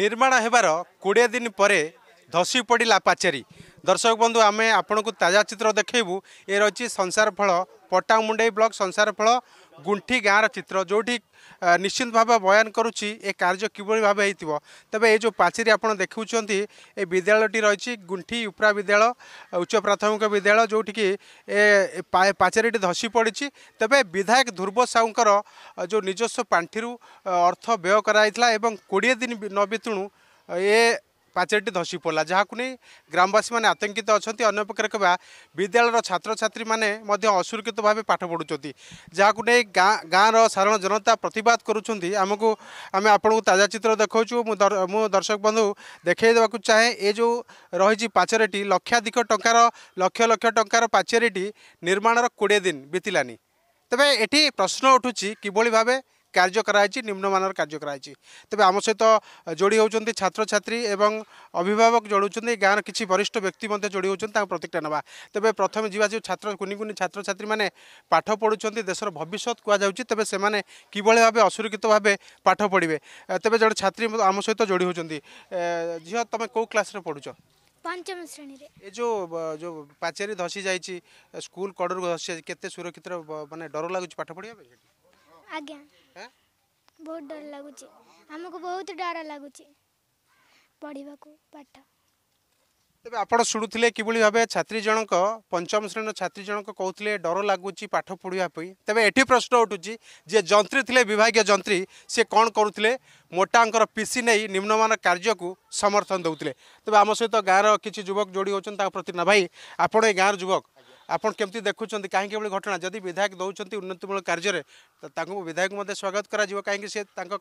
ନିର୍ମାଣ ହେବାର କୋଡ଼ିଏ ଦିନ ପରେ ଧସି ପଡ଼ିଲା ପାଚେରୀ ଦର୍ଶକ ବନ୍ଧୁ ଆମେ ଆପଣଙ୍କୁ ତାଜା ଚିତ୍ର ଦେଖାଇବୁ ଏ ରହିଛି ସଂସାର ଫଳ ପଟାମୁଣ୍ଡେଇ ବ୍ଲକ ସଂସାର ଫଳ ଗୁଣ୍ଠି ଗାଁର ଚିତ୍ର ଯେଉଁଠି ନିଶ୍ଚିତ ଭାବେ ବୟାନ କରୁଛି ଏ କାର୍ଯ୍ୟ କିଭଳି ଭାବେ ହେଇଥିବ ତେବେ ଏ ଯେଉଁ ପାଚେରୀ ଆପଣ ଦେଖାଉଛନ୍ତି ଏ ବିଦ୍ୟାଳୟଟି ରହିଛି ଗୁଣ୍ଠି ଉପରା ବିଦ୍ୟାଳୟ ଉଚ୍ଚ ପ୍ରାଥମିକ ବିଦ୍ୟାଳୟ ଯେଉଁଠିକି ଏ ପାଚେରୀଟି ଧସି ପଡ଼ିଛି ତେବେ ବିଧାୟକ ଧ୍ରୁବ ସାହୁଙ୍କର ଯେଉଁ ନିଜସ୍ୱ ପାଣ୍ଠିରୁ ଅର୍ଥ ବ୍ୟୟ କରାଯାଇଥିଲା ଏବଂ କୋଡ଼ିଏ ଦିନ ନ ବିତୁଣୁ ଏ ପାଚେରିଟି ଧସି ପଡ଼ିଲା ଯାହାକୁ ନେଇ ଗ୍ରାମବାସୀମାନେ ଆତଙ୍କିତ ଅଛନ୍ତି ଅନ୍ୟପକ୍ଷରେ କହିବା ବିଦ୍ୟାଳୟର ଛାତ୍ରଛାତ୍ରୀମାନେ ମଧ୍ୟ ଅସୁରକ୍ଷିତ ଭାବେ ପାଠ ପଢ଼ୁଛନ୍ତି ଯାହାକୁ ନେଇ ଗାଁ ଗାଁର ସାଧାରଣ ଜନତା ପ୍ରତିବାଦ କରୁଛନ୍ତି ଆମକୁ ଆମେ ଆପଣଙ୍କୁ ତାଜା ଚିତ୍ର ଦେଖାଉଛୁ ମୁଁ ମୁଁ ଦର୍ଶକ ବନ୍ଧୁ ଦେଖାଇ ଦେବାକୁ ଚାହେଁ ଏ ଯେଉଁ ରହିଛି ପାଚେରିଟି ଲକ୍ଷାଧିକ ଟଙ୍କାର ଲକ୍ଷ ଲକ୍ଷ ଟଙ୍କାର ପାଚେରିଟି ନିର୍ମାଣର କୋଡ଼ିଏ ଦିନ ବିତିଲାନି ତେବେ ଏଠି ପ୍ରଶ୍ନ ଉଠୁଛି କିଭଳି ଭାବେ কার্য করা করাহয়েছি নিম্নমানর কার্য করা হয়েছে তবে আমার সহ যোড়ি হচ্ছেন ছাত্রছাত্রী এবং অভিভাবক যোড়ুচ্ছেন গাঁর কিছু বরিষ্ঠ ব্যক্তি মধ্যে যোড়ি হচ্ছেন তা প্রতিক্রিয়া নেওয়া তবে প্রথমে যা যে ছাত্র কুনি কুনি ছাত্রছাত্রী মানে পাঠ পড়ুচ্ছেন দেশের ভবিষ্যৎ কুযাচ্ছে তবে সে কিভাবে ভাবে অসুরক্ষিত ভাবে পাঠ পড়বে তবে জন ছাত্রী আমার সহ যোড়ি হচ্ছেন ঝিও তুমি কেউ ক্লাসে পড়ুছ পঞ্চম শ্রেণী এ যে যে পাচেরি ধসি যাই স্কুল কড়ু ধসি যাইছি কেতে সুরক্ষিত মানে ডর লাগুছে পাঠ পড়িয়া আজ্ঞা ବହୁତ ଡର ଲାଗୁଛି ଆମକୁ ବହୁତ ଡର ଲାଗୁଛି ପଢ଼ିବାକୁ ପାଠ ତେବେ ଆପଣ ଶୁଣୁଥିଲେ କିଭଳି ଭାବେ ଛାତ୍ରୀ ଜଣକ ପଞ୍ଚମ ଶ୍ରେଣୀର ଛାତ୍ରୀ ଜଣକ କହୁଥିଲେ ଡର ଲାଗୁଛି ପାଠ ପଢ଼ିବା ପାଇଁ ତେବେ ଏଠି ପ୍ରଶ୍ନ ଉଠୁଛି ଯେ ଯନ୍ତ୍ରୀ ଥିଲେ ବିଭାଗୀୟ ଯନ୍ତ୍ରୀ ସେ କ'ଣ କରୁଥିଲେ ମୋଟାଙ୍କର ପିସି ନେଇ ନିମ୍ନମାନ କାର୍ଯ୍ୟକୁ ସମର୍ଥନ ଦେଉଥିଲେ ତେବେ ଆମ ସହିତ ଗାଁର କିଛି ଯୁବକ ଯୋଡ଼ି ହେଉଛନ୍ତି ତାଙ୍କ ପ୍ରତି ନା ଭାଇ ଆପଣ ଏ ଗାଁର ଯୁବକ ଆପଣ କେମିତି ଦେଖୁଛନ୍ତି କାହିଁକି ଏଭଳି ଘଟଣା ଯଦି ବିଧାୟକ ଦେଉଛନ୍ତି ଉନ୍ନତିମୂଳକ କାର୍ଯ୍ୟରେ ତାଙ୍କୁ ବିଧାୟକ ମଧ୍ୟ ସ୍ୱାଗତ କରାଯିବ କାହିଁକି ସେ ତାଙ୍କ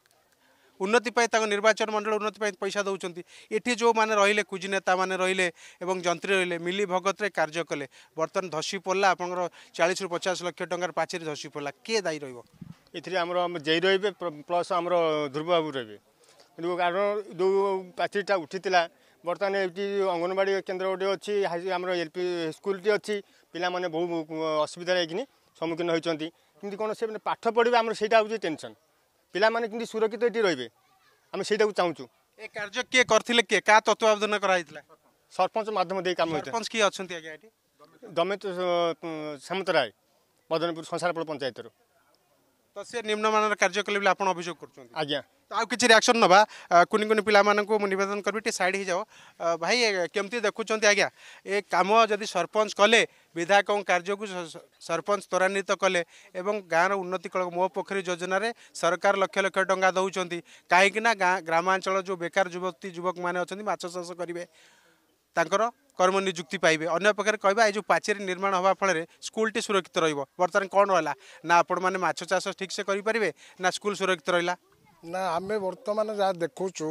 ଉନ୍ନତି ପାଇଁ ତାଙ୍କ ନିର୍ବାଚନ ମଣ୍ଡଳ ଉନ୍ନତି ପାଇଁ ପଇସା ଦେଉଛନ୍ତି ଏଠି ଯେଉଁମାନେ ରହିଲେ କୁଜି ନେତାମାନେ ରହିଲେ ଏବଂ ଯନ୍ତ୍ରୀ ରହିଲେ ମିଲି ଭଗତରେ କାର୍ଯ୍ୟ କଲେ ବର୍ତ୍ତମାନ ଧସି ପଡ଼ିଲା ଆପଣଙ୍କର ଚାଳିଶରୁ ପଚାଶ ଲକ୍ଷ ଟଙ୍କାର ପାଚେରୀ ଧସି ପଡ଼ିଲା କିଏ ଦାୟୀ ରହିବ ଏଥିରେ ଆମର ଜୟୀ ରହିବେ ପ୍ଲସ୍ ଆମର ଧ୍ରୁବବାବୁ ରହିବେ କିନ୍ତୁ କାରଣ ଯେଉଁ ପାଚେରିଟା ଉଠିଥିଲା ବର୍ତ୍ତମାନ ଏଠି ଅଙ୍ଗନବାଡ଼ି କେନ୍ଦ୍ର ଗୋଟେ ଅଛି ଆମର ଏଲ୍ ପି ସ୍କୁଲଟି ଅଛି ପିଲାମାନେ ବହୁ ଅସୁବିଧାରେ ହେଇକିନି ସମ୍ମୁଖୀନ ହୋଇଛନ୍ତି କିନ୍ତୁ କ'ଣ ସେମାନେ ପାଠ ପଢ଼ିବେ ଆମର ସେଇଟା ହେଉଛି ଟେନସନ୍ ପିଲାମାନେ କିନ୍ତୁ ସୁରକ୍ଷିତ ଏଠି ରହିବେ ଆମେ ସେଇଟାକୁ ଚାହୁଁଛୁ ଏ କାର୍ଯ୍ୟ କିଏ କରିଥିଲେ କିଏ କାହା ତତ୍ତ୍ୱାବଧାନ କରାହେଇଥିଲା ସରପଞ୍ଚ ମାଧ୍ୟମ ଦେଇ କାମ ସରପଞ୍ଚ କିଏ ଅଛନ୍ତି ଆଜ୍ଞା ଏଠି ଦମେତ ସାମନ୍ତ ରାୟ ମଦନପୁର ସଂସାରପଳ ପଞ୍ଚାୟତରୁ ତ ସେ ନିମ୍ନମାନର କାର୍ଯ୍ୟ କଲେ ବୋଲି ଆପଣ ଅଭିଯୋଗ କରୁଛନ୍ତି ଆଜ୍ଞା আপক কিছু রিঅ্যাকশন নবা কোনি কোনি পিলা মানাকো মো নিবেদন করবি টি সাইড হে যাও ভাই কেমতি দেখুচন্তি আگیا এ কাম যদি सरपंच কলে বিধায়কং কার্যক सरपंच তরণীত কলে এবং গাণৰ উন্নতিকলক মোহ পখৰি যোজনাৰে সরকার লক্ষ লক্ষ টকা দউচন্তি কাহেক না গ্ৰাম অঞ্চলৰ যো বেকার যুৱকতি যুৱক মানে আছেছাস কৰিবে তাংকৰ কৰ্মনি যুক্তি পাইবে অন্য प्रकारे কইবা এই যো পাচৰি নিৰ্মাণ হোৱা ফলৰে স্কুল টি সুরক্ষিত ৰৈব বৰ্তমান কোন ৰেলা না අපৰ মানে মাছছাস ঠিকছে কৰি পৰিবে না স্কুল সুরক্ষিত ৰৈলা ନା ଆମେ ବର୍ତ୍ତମାନ ଯାହା ଦେଖୁଛୁ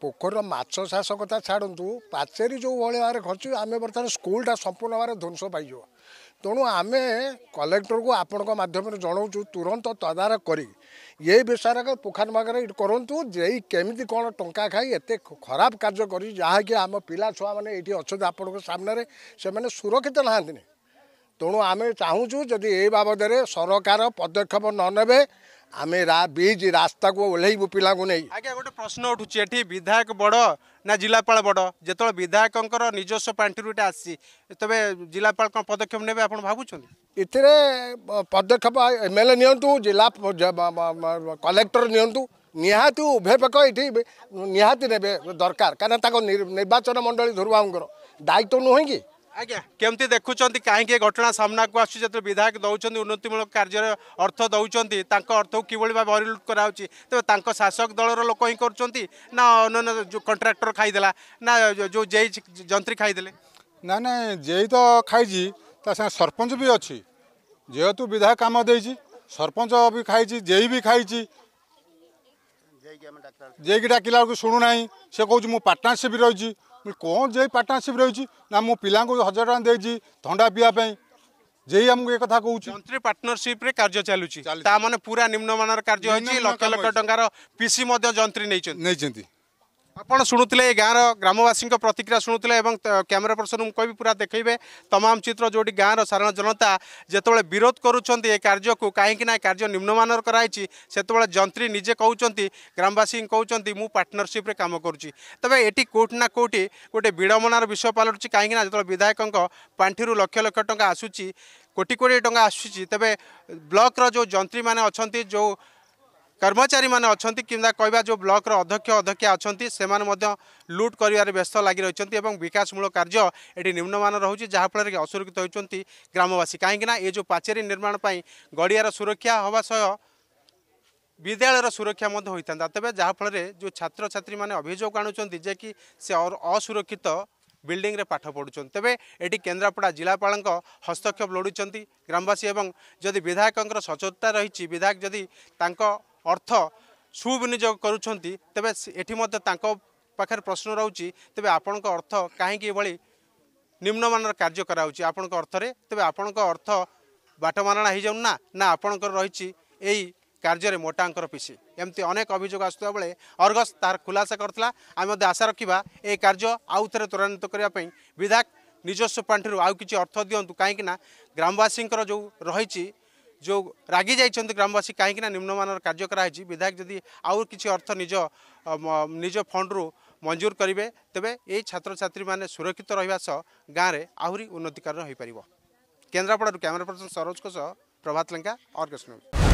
ପୋଖରୀର ମାଛ ଚାଷ କଥା ଛାଡ଼ନ୍ତୁ ପାଚେରୀ ଯେଉଁ ଭଳି ଭାବରେ ଖର୍ଚ୍ଚ ଆମେ ବର୍ତ୍ତମାନ ସ୍କୁଲଟା ସମ୍ପୂର୍ଣ୍ଣ ଭାବରେ ଧ୍ୱଂସ ପାଇଯିବ ତେଣୁ ଆମେ କଲେକ୍ଟରକୁ ଆପଣଙ୍କ ମାଧ୍ୟମରେ ଜଣାଉଛୁ ତୁରନ୍ତ ତଦାରଖ କରି ଏ ବିଷୟରେ ପୋଖାନ ମାଗରେ କରନ୍ତୁ ଯେ କେମିତି କ'ଣ ଟଙ୍କା ଖାଇ ଏତେ ଖରାପ କାର୍ଯ୍ୟ କରି ଯାହାକି ଆମ ପିଲା ଛୁଆମାନେ ଏଇଠି ଅଛନ୍ତି ଆପଣଙ୍କ ସାମ୍ନାରେ ସେମାନେ ସୁରକ୍ଷିତ ନାହାନ୍ତିନି ତେଣୁ ଆମେ ଚାହୁଁଛୁ ଯଦି ଏ ବାବଦରେ ସରକାର ପଦକ୍ଷେପ ନ ନେବେ ଆମେ ବ୍ରିଜ୍ ରାସ୍ତାକୁ ଓହ୍ଲେଇବୁ ପିଲାଙ୍କୁ ନେଇ ଆଜ୍ଞା ଗୋଟେ ପ୍ରଶ୍ନ ଉଠୁଛି ଏଠି ବିଧାୟକ ବଡ଼ ନା ଜିଲ୍ଲାପାଳ ବଡ଼ ଯେତେବେଳେ ବିଧାୟକଙ୍କର ନିଜସ୍ୱ ପାଣ୍ଠିରୁ ଏଇଟା ଆସିଛି ତେବେ ଜିଲ୍ଲାପାଳ କ'ଣ ପଦକ୍ଷେପ ନେବେ ଆପଣ ଭାବୁଛନ୍ତି ଏଥିରେ ପଦକ୍ଷେପ ଏମ୍ ଏଲ୍ ଏ ନିଅନ୍ତୁ ଜିଲ୍ଲା କଲେକ୍ଟର ନିଅନ୍ତୁ ନିହାତି ଉଭୟ ପକ୍ଷ ଏଠି ନିହାତି ନେବେ ଦରକାର କାରଣ ତାଙ୍କ ନିର୍ବାଚନ ମଣ୍ଡଳୀ ଧରୁବାବୁଙ୍କର ଦାୟିତ୍ୱ ନୁହେଁ କି ଆଜ୍ଞା କେମିତି ଦେଖୁଛନ୍ତି କାହିଁକି ଏ ଘଟଣା ସାମ୍ନାକୁ ଆସୁଛି ଯେତେବେଳେ ବିଧାୟକ ଦେଉଛନ୍ତି ଉନ୍ନତିମୂଳକ କାର୍ଯ୍ୟରେ ଅର୍ଥ ଦେଉଛନ୍ତି ତାଙ୍କ ଅର୍ଥକୁ କିଭଳି ଭାବେ ହରିଲୁଟ କରାହେଉଛି ତେବେ ତାଙ୍କ ଶାସକ ଦଳର ଲୋକ ହିଁ କରୁଛନ୍ତି ନା ଅନ୍ୟ ଯେଉଁ କଣ୍ଟ୍ରାକ୍ଟର ଖାଇଦେଲା ନା ଯେଉଁ ଜେଇ ଯନ୍ତ୍ରୀ ଖାଇଦେଲେ ନା ନା ଜେଇ ତ ଖାଇଛି ତା ସାଙ୍ଗେ ସରପଞ୍ଚ ବି ଅଛି ଯେହେତୁ ବିଧାୟକ କାମ ଦେଇଛି ସରପଞ୍ଚ ବି ଖାଇଛି ଜେଇ ବି ଖାଇଛି ଯାଇକି ଡାକିଲା ବେଳକୁ ଶୁଣୁନାହିଁ ସେ କହୁଛି ମୁଁ ପାର୍ଟନରସିପ୍ ରହିଛି କ'ଣ ଯେଇ ପାର୍ଟନରସିପ୍ ରହିଛି ନା ମୁଁ ପିଲାଙ୍କୁ ହଜାର ଟଙ୍କା ଦେଇଛି ଥଣ୍ଡା ପିଇବା ପାଇଁ যেই আমি এ কথা কৌছি মন্ত্রী পার্টনারশিপে কার্য চালুছি তা মানে পুরা নিম্নমানর কার্য হয়েছে লক্ষ লক্ষ টাকার পিসি মধ্য যন্ত্রী নেইছেন নেইছেন ଆପଣ ଶୁଣୁଥିଲେ ଏ ଗାଁର ଗ୍ରାମବାସୀଙ୍କ ପ୍ରତିକ୍ରିୟା ଶୁଣୁଥିଲେ ଏବଂ କ୍ୟାମେରା ପର୍ସନ ମୁଁ କହିବି ପୁରା ଦେଖେଇବେ ତମାମ ଚିତ୍ର ଯେଉଁଠି ଗାଁର ସାଧାରଣ ଜନତା ଯେତେବେଳେ ବିରୋଧ କରୁଛନ୍ତି ଏ କାର୍ଯ୍ୟକୁ କାହିଁକିନା ଏ କାର୍ଯ୍ୟ ନିମ୍ନମାନର କରାହେଇଛି ସେତେବେଳେ ଯନ୍ତ୍ରୀ ନିଜେ କହୁଛନ୍ତି ଗ୍ରାମବାସୀ କହୁଛନ୍ତି ମୁଁ ପାର୍ଟନରସିପ୍ରେ କାମ କରୁଛି ତେବେ ଏଠି କେଉଁଠି ନା କେଉଁଠି ଗୋଟେ ବିଡ଼ମ୍ବନାର ବିଷୟ ପାଲଟୁଛି କାହିଁକିନା ଯେତେବେଳେ ବିଧାୟକଙ୍କ ପାଣ୍ଠିରୁ ଲକ୍ଷ ଲକ୍ଷ ଟଙ୍କା ଆସୁଛି କୋଟି କୋଟି ଟଙ୍କା ଆସୁଛି ତେବେ ବ୍ଲକର ଯେଉଁ ଯନ୍ତ୍ରୀମାନେ ଅଛନ୍ତି ଯେଉଁ কর্মচারী মানে অনেক কিংবা কহা যে ব্লকর অধ্যক্ষ অধ্যক্ষা অনেক সে লুট করবার ব্যস্ত লাগি রয়েছেন এবং বিকাশমূলক কার্য এটি নিম্নমান রয়েছে যাফলের কি অসুরক্ষিত হয়েছেন গ্রামবাসী কিনা এ যে পাচেরি নির্মাণ পাই গড়িয়ার সুরক্ষা হওয়া সহ ବିଦ୍ୟାଳୟର ସୁରକ୍ଷା ମଧ୍ୟ ହୋଇଥାନ୍ତା ତେବେ ଯାହାଫଳରେ ଯେଉଁ ଛାତ୍ରଛାତ୍ରୀମାନେ ଅଭିଯୋଗ ଆଣୁଛନ୍ତି ଯେ କି ସେ ଅସୁରକ୍ଷିତ ବିଲ୍ଡିଂରେ ପାଠ ପଢ଼ୁଛନ୍ତି ତେବେ ଏଠି କେନ୍ଦ୍ରାପଡ଼ା ଜିଲ୍ଲାପାଳଙ୍କ ହସ୍ତକ୍ଷେପ ଲୋଡ଼ୁଛନ୍ତି ଗ୍ରାମବାସୀ ଏବଂ ଯଦି ବିଧାୟକଙ୍କର ସଚେତନତା ରହିଛି ବିଧାୟକ ଯଦି ତାଙ୍କ অর্থ সুবিনিয়োগ করছেন তবে এটি মধ্যে তাঁর পাখে প্রশ্ন রয়েছে তবে আপনার অর্থ কী এভাবে নিম্নমানের কার্য করা হচ্ছে আপনার অর্থরে তবে আপনার অর্থ বাটমারণা হয়ে যাও না না আপনার রয়েছে এই କାର୍ଯ୍ୟରେ ମୋଟାଙ୍କର ପିସି ଏମିତି ଅନେକ ଅଭିଯୋଗ ଆସୁଥିବା ବେଳେ ଅର୍ଗସ୍ ତାହାର ଖୁଲାସା କରିଥିଲା ଆମେ ମଧ୍ୟ ଆଶା ରଖିବା ଏହି କାର୍ଯ୍ୟ ଆଉ ଥରେ ତ୍ୱରାନ୍ୱିତ କରିବା ପାଇଁ ବିଧାୟକ ନିଜସ୍ୱ ପାଣ୍ଠିରୁ ଆଉ କିଛି ଅର୍ଥ ଦିଅନ୍ତୁ କାହିଁକିନା ଗ୍ରାମବାସୀଙ୍କର ଯେଉଁ ରହିଛି जो रागिन्छ ग्रामवासी निम्न काहीँकना निम्नमान कर्ज्याराहज विधायक जति आउँछ अर्थ निज निज फु मजुर छात्र त छे सुरक्षित रह गाँडे आउरी उन्नतिकर रहेछ केन्द्रापडार क्यमेरा पर्सन सरोज सरोजको सह प्रभातले अर्केसम